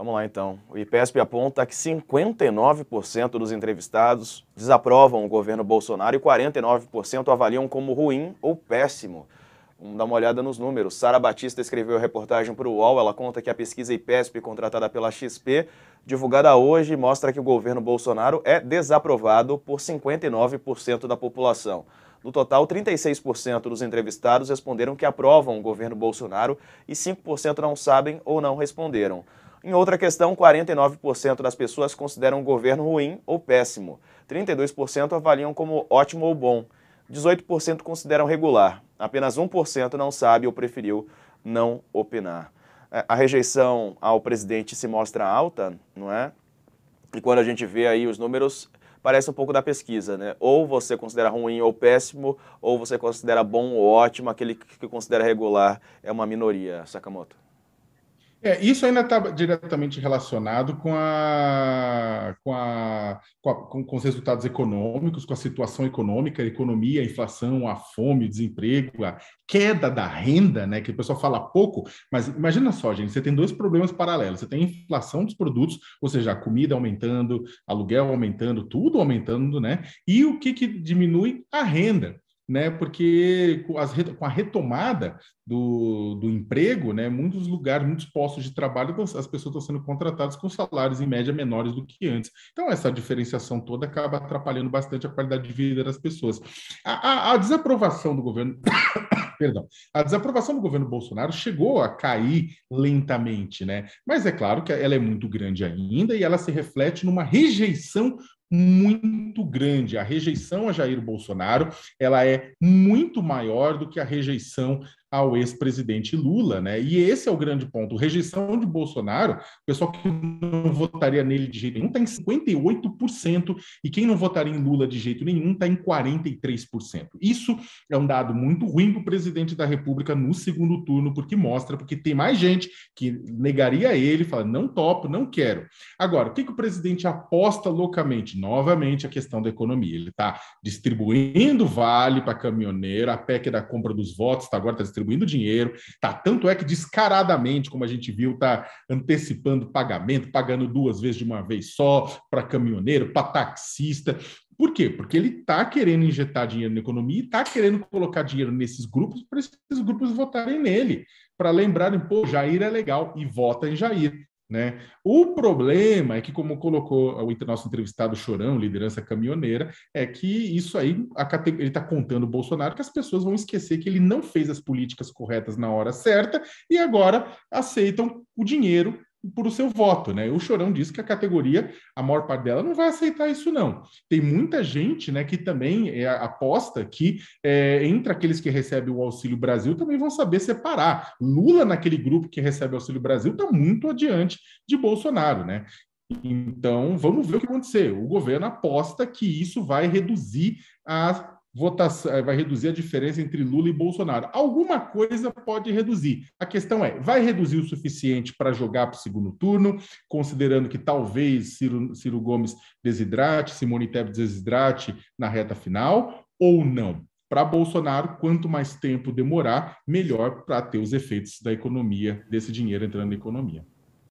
Vamos lá então. O IPESP aponta que 59% dos entrevistados desaprovam o governo Bolsonaro e 49% avaliam como ruim ou péssimo. Vamos dar uma olhada nos números. Sara Batista escreveu a reportagem para o UOL. Ela conta que a pesquisa IPESP, contratada pela XP, divulgada hoje, mostra que o governo Bolsonaro é desaprovado por 59% da população. No total, 36% dos entrevistados responderam que aprovam o governo Bolsonaro e 5% não sabem ou não responderam. Em outra questão, 49% das pessoas consideram o governo ruim ou péssimo, 32% avaliam como ótimo ou bom, 18% consideram regular, apenas 1% não sabe ou preferiu não opinar. É, a rejeição ao presidente se mostra alta, não é? E quando a gente vê aí os números, parece um pouco da pesquisa, né? Ou você considera ruim ou péssimo, ou você considera bom ou ótimo, aquele que considera regular é uma minoria, Sakamoto. É, isso ainda está diretamente relacionado com, a, com, a, com, a, com, os resultados econômicos, com a situação econômica, a economia, a inflação, a fome, o desemprego, a queda da renda, né, que o pessoal fala pouco, mas imagina só, gente, você tem dois problemas paralelos. Você tem a inflação dos produtos, ou seja, a comida aumentando, aluguel aumentando, tudo aumentando, né? E o que, que diminui? A renda né? Porque com, as, com a retomada do, do emprego, né? Muitos lugares, muitos postos de trabalho, as pessoas estão sendo contratadas com salários em média menores do que antes. Então, essa diferenciação toda acaba atrapalhando bastante a qualidade de vida das pessoas. a, a, a desaprovação do governo. perdão, a desaprovação do governo Bolsonaro chegou a cair lentamente, né? Mas é claro que ela é muito grande ainda e ela se reflete numa rejeição muito grande. A rejeição a Jair Bolsonaro ela é muito maior do que a rejeição ao ex-presidente Lula, né? E esse é o grande ponto. Rejeição de Bolsonaro, o pessoal que não votaria nele de jeito nenhum está em 58%, e quem não votaria em Lula de jeito nenhum está em 43%. Isso é um dado muito ruim para o presidente da República no segundo turno, porque mostra, porque tem mais gente que negaria ele, fala, não topo, não quero. Agora, o que, que o presidente aposta loucamente? Novamente, a questão da economia. Ele está distribuindo vale para caminhoneiro, a PEC da compra dos votos, tá agora está distribuindo distribuindo dinheiro, tá? Tanto é que descaradamente, como a gente viu, tá antecipando pagamento, pagando duas vezes de uma vez só para caminhoneiro, para taxista. Por quê? Porque ele tá querendo injetar dinheiro na economia e tá querendo colocar dinheiro nesses grupos para esses grupos votarem nele, para lembrarem, pô, Jair é legal e vota em Jair. Né? O problema é que, como colocou o nosso entrevistado Chorão, liderança caminhoneira, é que isso aí, ele está contando o Bolsonaro que as pessoas vão esquecer que ele não fez as políticas corretas na hora certa e agora aceitam o dinheiro por o seu voto, né? O Chorão disse que a categoria, a maior parte dela, não vai aceitar isso, não. Tem muita gente, né, que também é, aposta que é, entre aqueles que recebem o Auxílio Brasil também vão saber separar. Lula, naquele grupo que recebe o Auxílio Brasil, está muito adiante de Bolsonaro, né? Então, vamos ver o que acontecer. O governo aposta que isso vai reduzir a votação, eh, vai reduzir a diferença entre Lula e Bolsonaro. Alguma coisa pode reduzir. A questão é, vai reduzir o suficiente para jogar para o segundo turno, considerando que talvez Ciro, Ciro Gomes desidrate, Simone Tebet desidrate na reta final, ou não? Para Bolsonaro, quanto mais tempo demorar, melhor para ter os efeitos da economia, desse dinheiro entrando na economia.